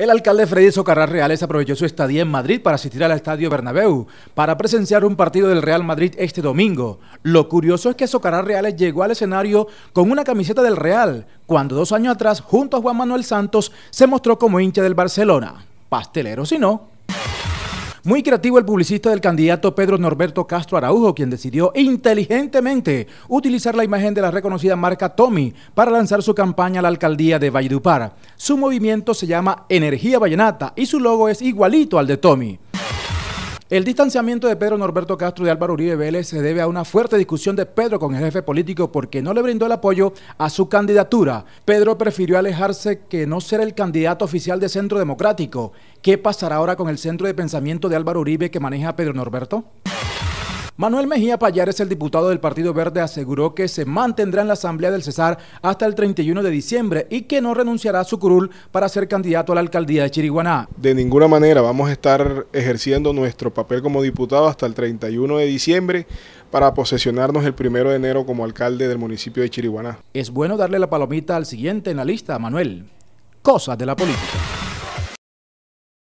El alcalde Freddy Socarra Reales aprovechó su estadía en Madrid para asistir al Estadio Bernabéu para presenciar un partido del Real Madrid este domingo. Lo curioso es que Socarra Reales llegó al escenario con una camiseta del Real, cuando dos años atrás, junto a Juan Manuel Santos, se mostró como hincha del Barcelona. Pastelero si no. Muy creativo el publicista del candidato Pedro Norberto Castro Araujo, quien decidió inteligentemente utilizar la imagen de la reconocida marca Tommy para lanzar su campaña a la alcaldía de Valledupar. Su movimiento se llama Energía Vallenata y su logo es igualito al de Tommy. El distanciamiento de Pedro Norberto Castro de Álvaro Uribe Vélez se debe a una fuerte discusión de Pedro con el jefe político porque no le brindó el apoyo a su candidatura. Pedro prefirió alejarse que no ser el candidato oficial de Centro Democrático. ¿Qué pasará ahora con el centro de pensamiento de Álvaro Uribe que maneja Pedro Norberto? Manuel Mejía Payares, el diputado del Partido Verde, aseguró que se mantendrá en la Asamblea del Cesar hasta el 31 de diciembre y que no renunciará a su curul para ser candidato a la alcaldía de Chiriguaná. De ninguna manera vamos a estar ejerciendo nuestro papel como diputado hasta el 31 de diciembre para posesionarnos el 1 de enero como alcalde del municipio de Chiriguaná. Es bueno darle la palomita al siguiente en la lista, Manuel. Cosas de la política.